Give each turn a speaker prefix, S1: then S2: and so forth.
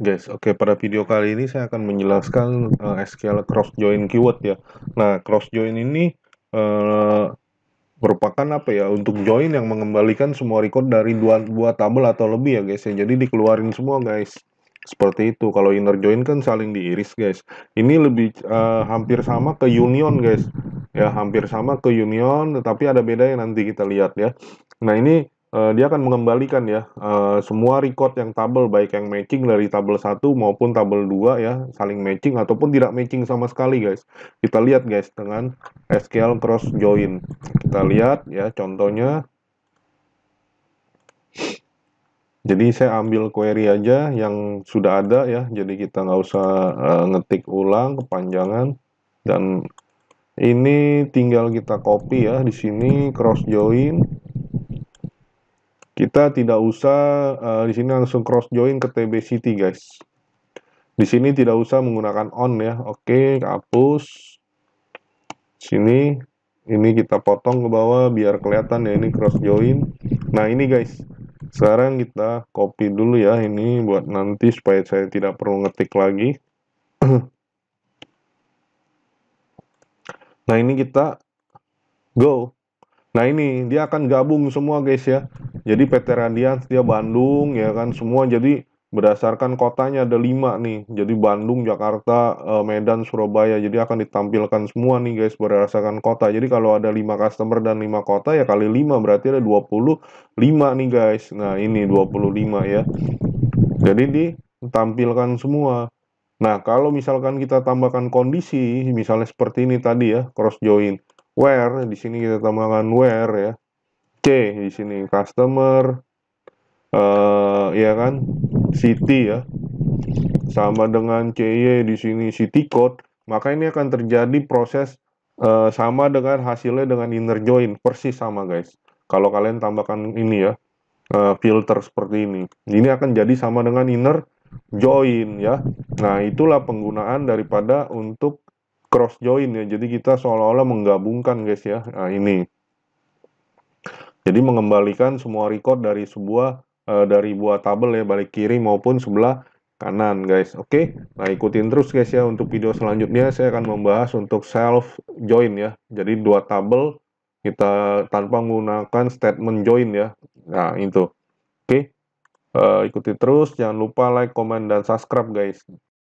S1: Guys, oke okay, pada video kali ini saya akan menjelaskan uh, eh, SQL cross join keyword ya. Nah, cross join ini uh, merupakan apa ya untuk join yang mengembalikan semua record dari dua dua tabel atau lebih ya guys ya. Jadi dikeluarin semua guys. Seperti itu. Kalau inner join kan saling diiris guys. Ini lebih uh, hampir sama ke union guys. Ya, hampir sama ke union tetapi ada beda yang nanti kita lihat ya. Nah, ini Eh, dia akan mengembalikan ya uh, semua record yang tabel baik yang matching dari tabel 1 maupun tabel 2 ya saling matching ataupun tidak matching sama sekali guys. Kita lihat guys dengan SQL cross join. Kita lihat ya contohnya. Jadi saya ambil query aja yang sudah ada ya. Jadi kita nggak usah uh, ngetik ulang kepanjangan dan ini tinggal kita copy ya di sini cross join kita tidak usah uh, di sini langsung cross join ke tb city guys. Di sini tidak usah menggunakan on ya. Oke, hapus. Sini ini kita potong ke bawah biar kelihatan ya ini cross join. Nah, ini guys. Sekarang kita copy dulu ya ini buat nanti supaya saya tidak perlu ngetik lagi. nah, ini kita go. Nah, ini dia akan gabung semua guys ya. Jadi PT Radian dia Bandung ya kan semua jadi berdasarkan kotanya ada lima nih jadi Bandung Jakarta eh, Medan Surabaya jadi akan ditampilkan semua nih guys berdasarkan kota jadi kalau ada lima customer dan lima kota ya kali lima berarti ada 25 nih guys nah ini 25 ya jadi ditampilkan semua nah kalau misalkan kita tambahkan kondisi misalnya seperti ini tadi ya cross join where di sini kita tambahkan where ya C di sini customer uh, ya kan city ya sama dengan CY e di sini city code maka ini akan terjadi proses uh, sama dengan hasilnya dengan inner join persis sama guys kalau kalian tambahkan ini ya uh, filter seperti ini ini akan jadi sama dengan inner join ya nah itulah penggunaan daripada untuk cross join ya jadi kita seolah-olah menggabungkan guys ya nah, ini jadi mengembalikan semua record dari sebuah e, dari buah tabel ya balik kiri maupun sebelah kanan guys. Oke, okay? nah ikutin terus guys ya untuk video selanjutnya saya akan membahas untuk self join ya. Jadi dua tabel kita tanpa menggunakan statement join ya. Nah, itu. Oke. Okay? Eh, ikuti terus, jangan lupa like, comment, dan subscribe guys.